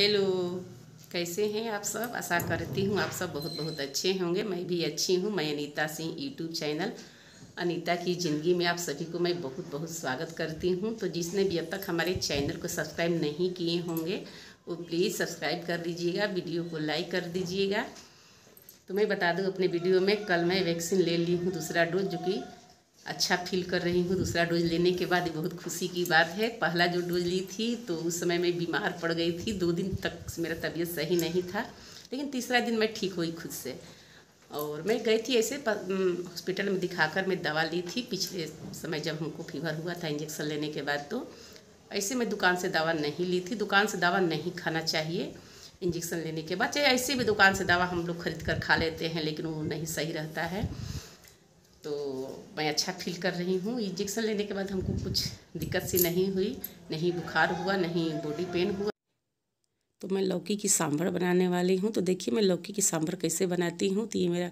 hello कैसे हैं आप सब आशा करती हूँ आप सब बहुत बहुत अच्छे होंगे मैं भी अच्छी हूँ मैं अनीता सिंह यूट्यूब चैनल अनीता की ज़िंदगी में आप सभी को मैं बहुत बहुत स्वागत करती हूँ तो जिसने भी अब तक हमारे चैनल को सब्सक्राइब नहीं किए होंगे वो प्लीज़ सब्सक्राइब कर दीजिएगा वीडियो को लाइक कर दीजिएगा तो मैं बता दूँ अपने वीडियो में कल मैं वैक्सीन ले ली हूँ दूसरा डोज जो कि अच्छा फील कर रही हूँ दूसरा डोज लेने के बाद ये बहुत खुशी की बात है पहला जो डोज ली थी तो उस समय मैं बीमार पड़ गई थी दो दिन तक मेरा तबीयत सही नहीं था लेकिन तीसरा दिन मैं ठीक हुई खुद से और मैं गई थी ऐसे हॉस्पिटल में दिखाकर मैं दवा ली थी पिछले समय जब हमको फीवर हुआ था इंजेक्शन लेने के बाद तो ऐसे मैं दुकान से दवा नहीं ली थी दुकान से दवा नहीं खाना चाहिए इंजेक्शन लेने के बाद चाहे ऐसे भी दुकान से दवा हम लोग खरीद कर खा लेते हैं लेकिन वो नहीं सही रहता है तो मैं अच्छा फील कर रही हूँ इंजेक्शन लेने के बाद हमको कुछ दिक्कत सी नहीं हुई नहीं बुखार हुआ नहीं बॉडी पेन हुआ तो मैं लौकी की सांभर बनाने वाली हूँ तो देखिए मैं लौकी की सांभर कैसे बनाती हूँ तो ये मेरा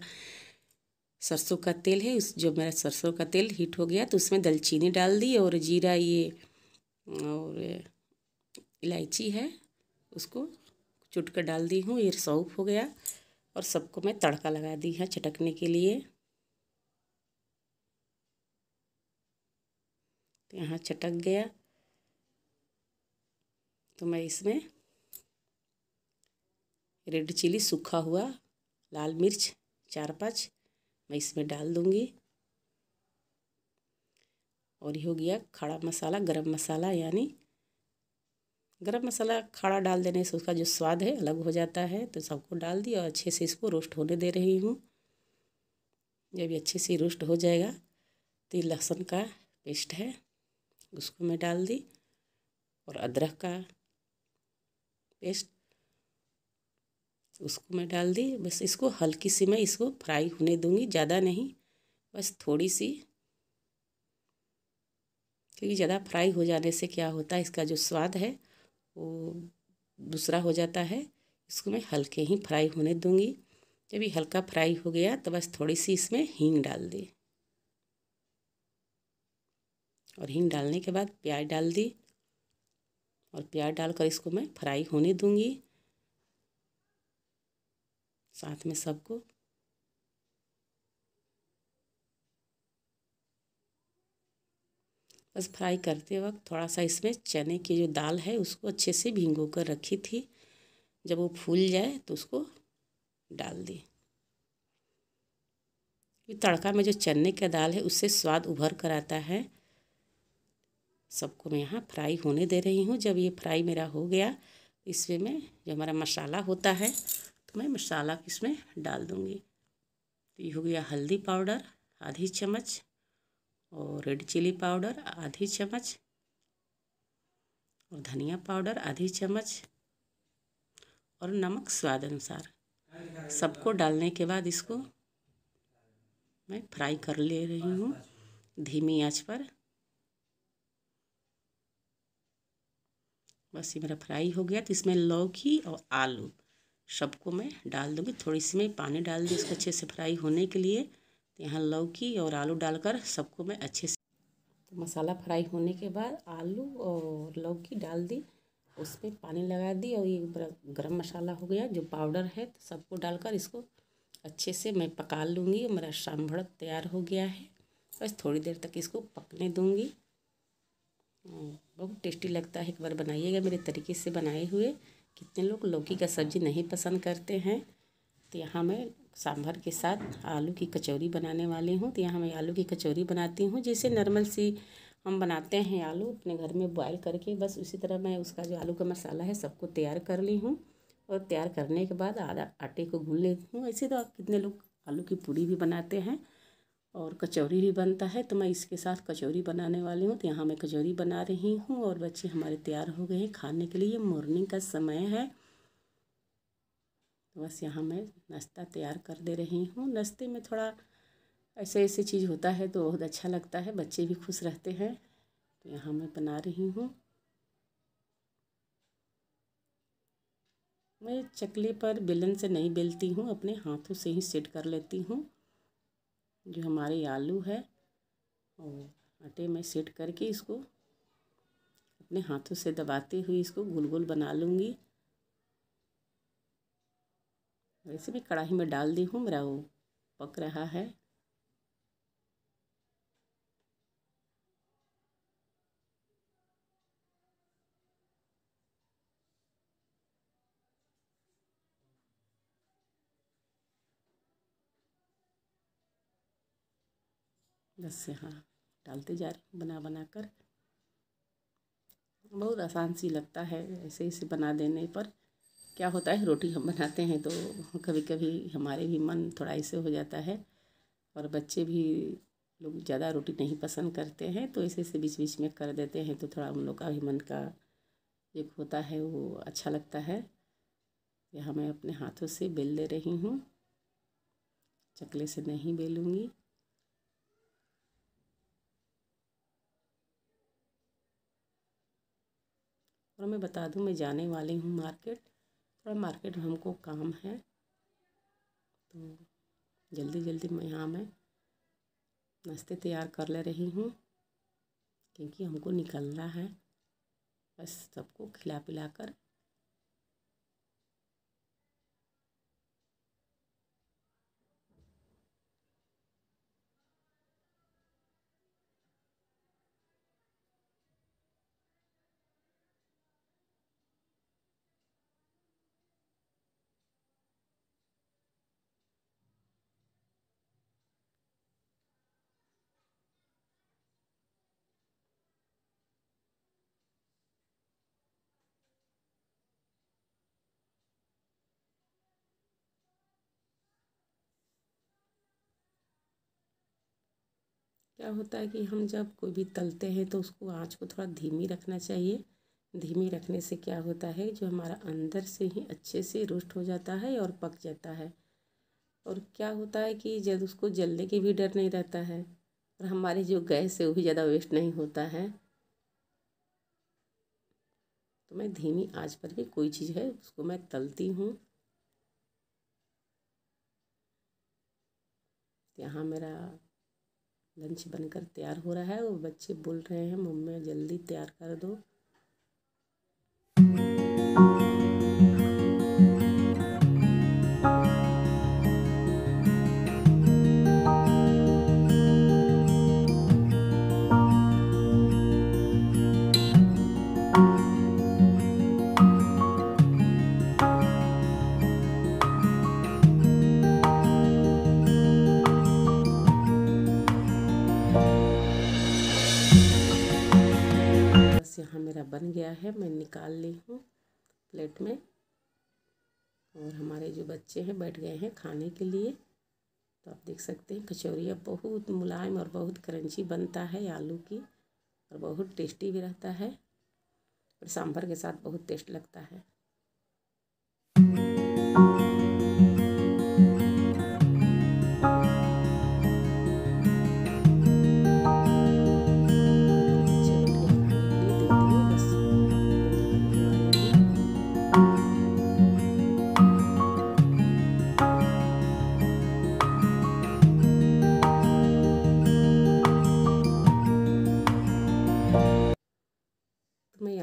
सरसों का तेल है उस जो मेरा सरसों का तेल हीट हो गया तो उसमें दलचीनी डाल दी और जीरा ये और इलायची है उसको चुट कर डाल दी हूँ ये सौफ हो गया और सबको मैं तड़का लगा दी है चटकने के लिए तो यहाँ चटक गया तो मैं इसमें रेड चिली सूखा हुआ लाल मिर्च चार पाँच मैं इसमें डाल दूँगी और ये हो गया खड़ा मसाला गरम मसाला यानी गरम मसाला खड़ा डाल देने से उसका जो स्वाद है अलग हो जाता है तो सबको डाल दिया और अच्छे से इसको रोस्ट होने दे रही हूँ जब ये अच्छे से रोस्ट हो जाएगा तो ये लहसुन का पेस्ट है उसको मैं डाल दी और अदरक का पेस्ट उसको मैं डाल दी बस इसको हल्की सी मैं इसको फ्राई होने दूंगी ज़्यादा नहीं बस थोड़ी सी क्योंकि ज़्यादा फ्राई हो जाने से क्या होता है इसका जो स्वाद है वो दूसरा हो जाता है इसको मैं हल्के ही फ्राई होने दूंगी जब ये हल्का फ्राई हो गया तो बस थोड़ी सी इसमें हींग डाल दी और हींग डालने के बाद प्याज डाल दी और प्याज डालकर इसको मैं फ्राई होने दूंगी साथ में सबको बस फ्राई करते वक्त थोड़ा सा इसमें चने की जो दाल है उसको अच्छे से भिंगो कर रखी थी जब वो फूल जाए तो उसको डाल दी तड़का में जो चने का दाल है उससे स्वाद उभर कर आता है सबको मैं यहाँ फ्राई होने दे रही हूँ जब ये फ्राई मेरा हो गया इसमें मैं जो हमारा मसाला होता है तो मैं मसाला इसमें डाल दूँगी तो ये हो गया हल्दी पाउडर आधी चम्मच और रेड चिली पाउडर आधी चम्मच और धनिया पाउडर आधी चम्मच और नमक स्वाद अनुसार सबको डालने के बाद इसको मैं फ्राई कर ले रही हूँ धीमी आंच पर बस ये मेरा फ्राई हो गया तो इसमें लौकी और आलू सबको मैं डाल दूँगी थोड़ी सी मैं पानी डाल दी इसको अच्छे से फ्राई होने के लिए तो यहाँ लौकी और आलू डालकर सबको मैं अच्छे से तो मसाला फ्राई होने के बाद आलू और लौकी डाल दी उसमें पानी लगा दी और ये गरम मसाला हो गया जो पाउडर है तो सबको डालकर इसको अच्छे से मैं पका लूँगी मेरा सांभर तैयार हो गया है बस थोड़ी देर तक इसको पकने दूँगी हम्म, बहुत टेस्टी लगता है एक बार बनाइएगा मेरे तरीके से बनाए हुए कितने लोग लौकी का सब्ज़ी नहीं पसंद करते हैं तो यहाँ मैं सांभर के साथ आलू की कचौरी बनाने वाली हूँ तो यहाँ मैं आलू की कचौरी बनाती हूँ जैसे नॉर्मल सी हम बनाते हैं आलू अपने घर में बॉयल करके बस उसी तरह मैं उसका जो आलू का मसाला है सबको तैयार कर ली हूँ और तैयार करने के बाद आधा आटे को गून लेती हूँ ऐसे तो कितने लोग आलू की पूड़ी भी बनाते हैं और कचौरी भी बनता है तो मैं इसके साथ कचौरी बनाने वाली हूँ तो यहाँ मैं कचौरी बना रही हूँ और बच्चे हमारे तैयार हो गए हैं खाने के लिए मॉर्निंग का समय है तो बस यहाँ मैं नाश्ता तैयार कर दे रही हूँ नाश्ते में थोड़ा ऐसे ऐसे चीज़ होता है तो बहुत अच्छा लगता है बच्चे भी खुश रहते हैं तो यहाँ मैं बना रही हूँ मैं चकले पर बेलन से नहीं बेलती हूँ अपने हाथों से ही सेट कर लेती हूँ जो हमारे आलू है और आटे में सेट करके इसको अपने हाथों से दबाते हुए इसको गोल गोल बना लूँगी वैसे भी कढ़ाई में डाल दी हूँ मेरा वो पक रहा है बस से हाँ डालते जा रही हूँ बना बना कर बहुत आसान सी लगता है ऐसे ऐसे बना देने पर क्या होता है रोटी हम बनाते हैं तो कभी कभी हमारे भी मन थोड़ा ऐसे हो जाता है और बच्चे भी लोग ज़्यादा रोटी नहीं पसंद करते हैं तो ऐसे ऐसे बीच बीच में कर देते हैं तो थोड़ा उन लोग का भी मन का एक होता है वो अच्छा लगता है यह मैं अपने हाथों से बेल ले रही हूँ चकले से नहीं बेलूँगी और मैं बता दूं मैं जाने वाली हूँ मार्केट थोड़ा मार्केट में हमको काम है तो जल्दी जल्दी मैं यहाँ मैं नाश्ते तैयार कर ले रही हूँ क्योंकि हमको निकलना है बस सबको खिला पिला कर क्या होता है कि हम जब कोई भी तलते हैं तो उसको आँच को थोड़ा धीमी रखना चाहिए धीमी रखने से क्या होता है जो हमारा अंदर से ही अच्छे से रोस्ट हो जाता है और पक जाता है और क्या होता है कि जब उसको जलने की भी डर नहीं रहता है और हमारे जो गैस है वो भी ज़्यादा वेस्ट नहीं होता है तो मैं धीमी आँच पर भी कोई चीज़ है उसको मैं तलती हूँ यहाँ मेरा लंच बनकर तैयार हो रहा है और बच्चे बोल रहे हैं मम्मा जल्दी तैयार कर दो बस यहाँ मेरा बन गया है मैं निकाल ली हूँ प्लेट में और हमारे जो बच्चे हैं बैठ गए हैं खाने के लिए तो आप देख सकते हैं कचौरिया बहुत मुलायम और बहुत क्रंची बनता है आलू की और बहुत टेस्टी भी रहता है और सांभर के साथ बहुत टेस्ट लगता है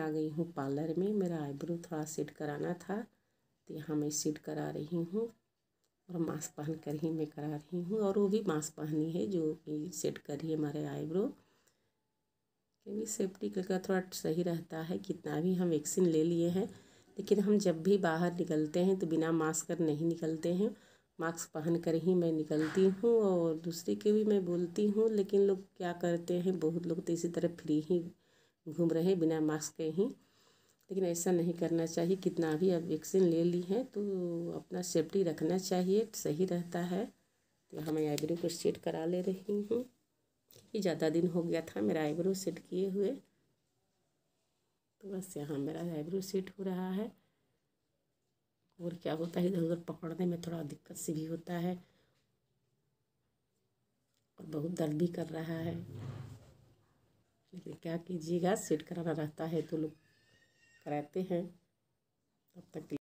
आ गई हूँ पार्लर में मेरा आईब्रो थोड़ा सेट कराना था तो यहाँ मैं सेट करा रही हूँ और मास्क पहन कर ही मैं करा रही हूँ और वो भी मास्क पहनी है जो कि सेट करी है हमारे आईब्रो क्योंकि सेफ्टी का थोड़ा सही रहता है कितना भी हम वैक्सीन ले लिए हैं लेकिन हम जब भी बाहर निकलते हैं तो बिना मास्क कर नहीं निकलते हैं मास्क पहन कर ही मैं निकलती हूँ और दूसरे के भी मैं बोलती हूँ लेकिन लोग क्या करते हैं बहुत लोग तो इसी तरह फ्री ही घूम रहे हैं बिना मास्क के ही लेकिन ऐसा नहीं करना चाहिए कितना भी आप वैक्सीन ले ली हैं तो अपना सेफ्टी रखना चाहिए सही रहता है तो हम आईब्रो को सेट करा ले रही हूँ क्योंकि ज़्यादा दिन हो गया था मेरा आईब्रो सेट किए हुए तो बस यहाँ मेरा आईब्रो सेट हो रहा है और क्या होता है इधर उधर पकड़ने में थोड़ा दिक्कत सी भी होता है और बहुत दर्द भी कर रहा है ये क्या कीजिएगा सेट कराना रहता है तो लोग कराते हैं तब तक